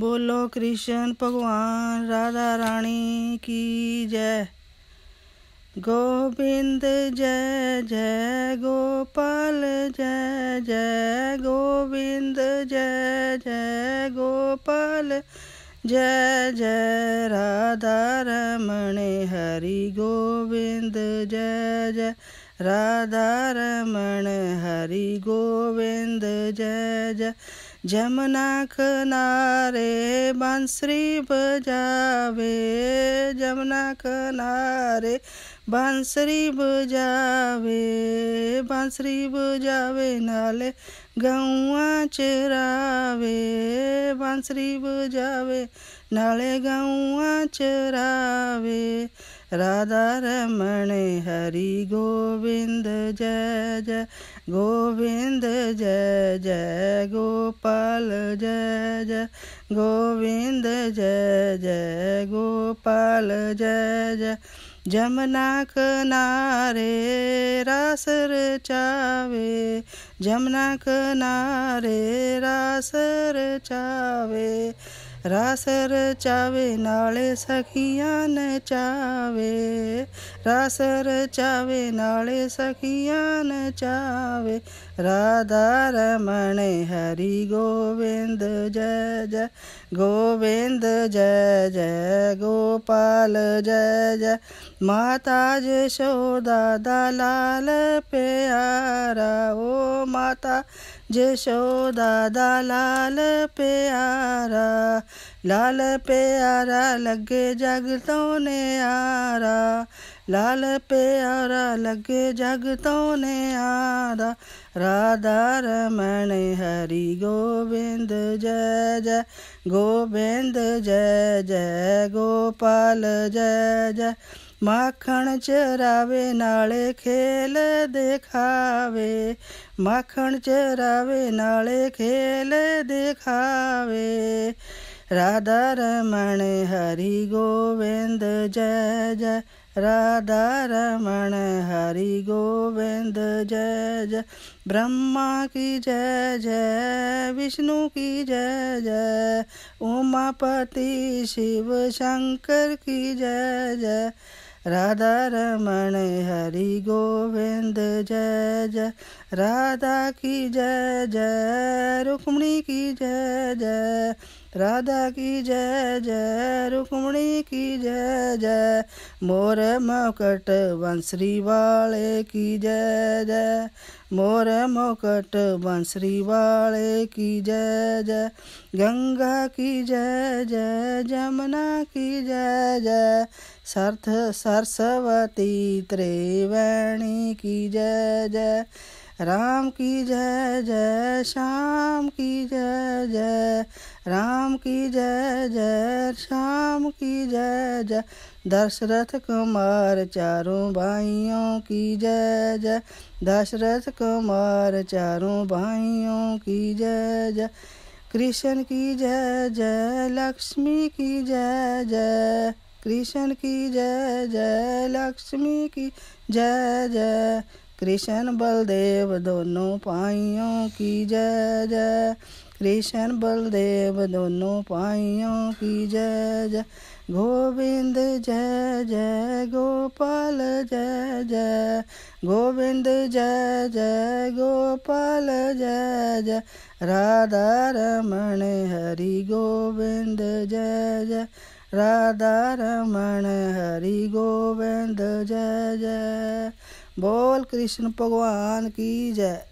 बोलो कृष्ण भगवान राधा रानी की जय गोविंद जय जय गोपाल जय जय गोविंद जय जय गोपाल जय जय राधा रमण हरि गोविंद जय जय राधा रमण हरि गोविंद जय जय जमुना किनारे बांसुरी बजावे जमुना किनारे बांसुरी बजावे बांसुरी बजावे नाले गौआ चरावे बांसुरी बजावे नाले गौआ चरावे राधा रमण हरि गोविंद जय जय गोविंद जय जय गोपाल जय जय गोविंद जय जय गोपाल जय जय જમના કનારે રાસ ਰਚਾਵੇ જમના કનારે રાસ ਰਚਾਵੇ ਰਾਸ ਰਚਾਵੇ ਨਾਲੇ ਸਖੀਆਂ ਨਚਾਵੇ ਰਾਸ ਰਚਾਵੇ ਨਾਲੇ ਸਖੀਆਂ ਨਚਾਵੇ राधा रमण हरि गोविंद जय जय गोविंद जय जय गोपाल जय जय माता जशोदा दलाल प्यारा ओ माता जशोदा दलाल प्यारा ਲਾਲ ਪਿਆਰਾ ਲੱਗੇ ਜਗ ਤੋਂ ਨਿਆਰਾ ਲਾਲ ਪਿਆਰਾ ਲੱਗੇ ਜਗ ਤੋਂ ਨਿਆਰਾ ਰਾਧਾ ਰਮਣ ਹਰੀ ਗੋਬਿੰਦ ਜੈ ਜੈ ਗੋਬਿੰਦ ਜੈ ਜੈ ਗੋਪਾਲ ਜੈ ਜੈ ਮਾਖਣ ਚਰਾਵੇ ਨਾਲੇ ਖੇਲ ਦਿਖਾਵੇ ਮਾਖਣ ਚਰਾਵੇ ਨਾਲੇ ਖੇਲ ਦਿਖਾਵੇ राधा रमण हरि गोविंद जय जय राधा रमण हरि गोविंद जय जय ब्रह्मा की जय जय विष्णु की जय जय उमापति शिव शंकर की जय जय राधा रमण हरि गोविंद जय जय राधा की जय जय रुक्मणी की जय जय राधा की जय जय रुक्मणी की जय जय मोर मकट बंसरी वाले की जय जय मोर मोकट बंसरी वाले की जय जय गंगा की जय जय जमुना की जय जय सर्थ सरस्वती त्रिवेणी की जय जय राम की जय जय श्याम की जय जय राम की जय जय श्याम की जय जय दशरथ कुमार चारों भाइयों की जय जय दशरथ कुमार चारों भाइयों की जय जय कृष्ण की जय जय लक्ष्मी की जय जय कृष्ण की जय जय लक्ष्मी की जय जय कृष्ण बलदेव दोनों पाइयों की जय जय कृष्ण बलदेव दोनों पाइयों की जय जय गोविंद जय जय गोपाल जय जय गोविंद जय जय गोपाल जय जय राधा रमण हरि गोविंद जय जय राधा रमण हरि गोविंद जय जय बोल कृष्ण भगवान की जय